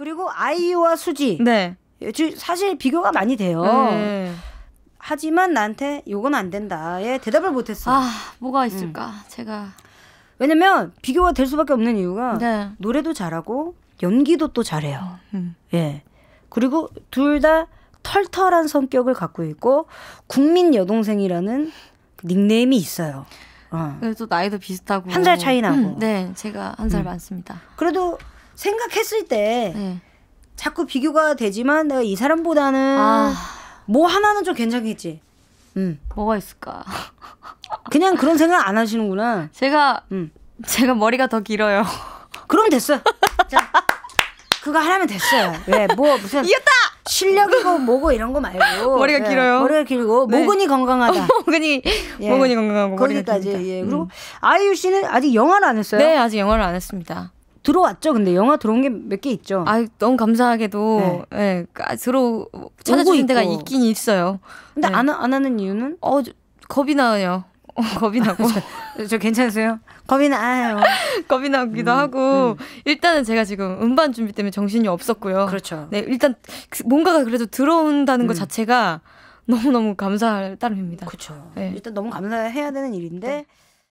그리고 아이유와 수지. 네. 사실 비교가 많이 돼요. 네. 하지만 나한테 요건 안 된다에 대답을 못했어. 아 뭐가 있을까? 음. 제가 왜냐면 비교가 될 수밖에 없는 이유가 네. 노래도 잘하고 연기도 또 잘해요. 음. 음. 예. 그리고 둘 다 털털한 성격을 갖고 있고 국민 여동생이라는 닉네임이 있어요. 어. 그래도 나이도 비슷하고 한 살 차이 나고. 음, 네, 제가 한살 음. 많습니다. 그래도 생각했을 때 네. 자꾸 비교가 되지만 내가 이 사람보다는 아. 뭐 하나는 좀 괜찮겠지. 음. 뭐가 있을까? 그냥 그런 생각 안 하시는구나. 제가 음. 제가 머리가 더 길어요. 그럼 됐어요. 자, 그거 하라면 됐어요. 왜뭐 예, 무슨 이겼다. 실력이고 뭐고 이런 거 말고 머리가 예, 길어요. 머리가 길고 네. 모근이 건강하다. 모근이 예. 모근이 건강하고 거기까지. 예. 음. 그리고 음. 아이유 씨는 아직 영화를 안 했어요. 네, 아직 영화를 안 했습니다. 들어왔죠. 근데 영화 들어온 게 몇 개 있죠. 아 너무 감사하게도 네. 네 들어 찾아주신 데가 있긴 있어요. 근데 네. 안, 안 하는 이유는? 어 저, 겁이 나요. 어, 겁이 나고 저, 저, 괜찮으세요? 겁이 나요. 겁이 나기도 음, 하고 음. 일단은 제가 지금 음반 준비 때문에 정신이 없었고요. 그렇죠. 네 일단 그 뭔가가 그래도 들어온다는 음. 것 자체가 너무 너무 감사할 따름입니다. 그렇죠. 네. 일단 너무 감사해야 되는 일인데. 네.